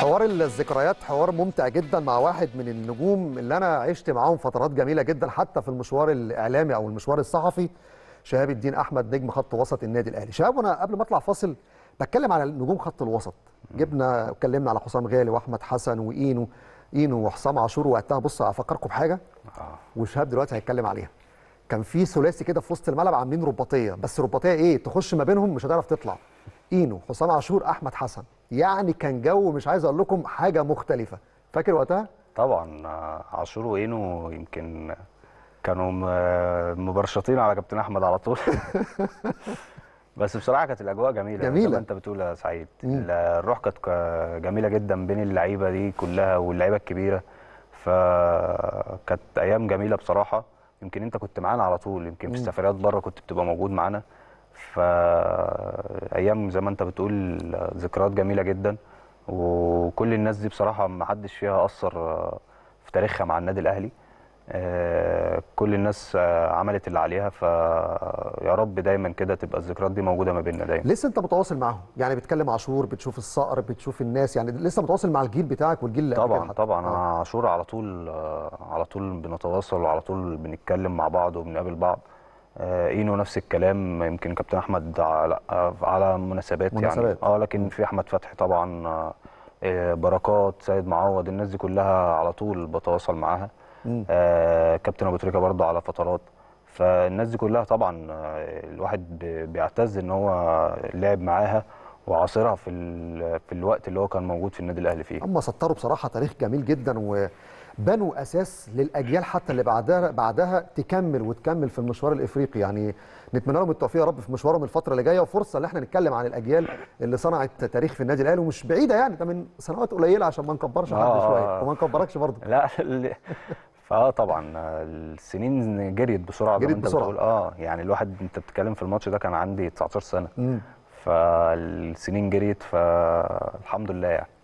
حوار الذكريات حوار ممتع جدا مع واحد من النجوم اللي انا عشت معاهم فترات جميله جدا حتى في المشوار الاعلامي او المشوار الصحفي شهاب الدين احمد نجم خط وسط النادي الاهلي شهاب وانا قبل ما اطلع فاصل بتكلم على نجوم خط الوسط جبنا اتكلمنا على حسام غالي واحمد حسن واينو اينو وحسام عاشور وقتها بص هفكركم بحاجه آه. وشهاب دلوقتي هيتكلم عليها كان في ثلاثي كده في وسط الملعب عاملين رباطيه بس رباطيه ايه تخش ما بينهم مش هتعرف تطلع اينو حسام عاشور احمد حسن يعني كان جو مش عايز اقول لكم حاجه مختلفه فاكر وقتها طبعا آه، عاشور وينو يمكن كانوا آه، مبرشطين على كابتن احمد على طول بس بصراحه كانت الاجواء جميله جميله زي ما انت بتقول يا سعيد الروح كانت جميله جدا بين اللعيبه دي كلها واللعيبه الكبيره فكانت ايام جميله بصراحه يمكن انت كنت معانا على طول يمكن في السفريات بره كنت بتبقى موجود معانا فايام زي ما انت بتقول ذكريات جميله جدا وكل الناس دي بصراحه ما حدش فيها اثر في تاريخها مع النادي الاهلي آه، كل الناس آه، عملت اللي عليها فيا رب دايما كده تبقى الذكريات دي موجوده ما بيننا دايما لسه انت متواصل معاهم يعني بتكلم عاشور بتشوف الصقر بتشوف الناس يعني لسه متواصل مع الجيل بتاعك والجيل اللي طبعا طبعا انا آه. عاشور على طول على طول بنتواصل وعلى طول بنتكلم مع بعض وبنقابل بعض آه، اينو نفس الكلام يمكن كابتن احمد على على مناسبات, يعني. مناسبات. يعني اه لكن في احمد فتحي طبعا آه، آه، بركات سيد معوض الناس دي كلها على طول بتواصل معاها آه كابتن ابو تريكه برضه على فترات فالناس دي كلها طبعا الواحد بيعتز ان هو لعب معاها وعاصرها في في الوقت اللي هو كان موجود في النادي الاهلي فيه هم سطروا بصراحه تاريخ جميل جدا وبنوا اساس للاجيال حتى اللي بعدها بعدها تكمل وتكمل في المشوار الافريقي يعني نتمنى لهم التوفيق يا رب في مشوارهم الفتره اللي جايه وفرصه ان احنا نتكلم عن الاجيال اللي صنعت تاريخ في النادي الاهلي ومش بعيده يعني ده من سنوات قليله عشان ما نكبرش حد آه. شويه وما نكبركش برضه لا اه طبعا السنين جريت بسرعه جريت بسرعه اه يعني الواحد انت بتتكلم في الماتش ده كان عندي 19 سنه مم. فالسنين جريت فالحمد لله يعني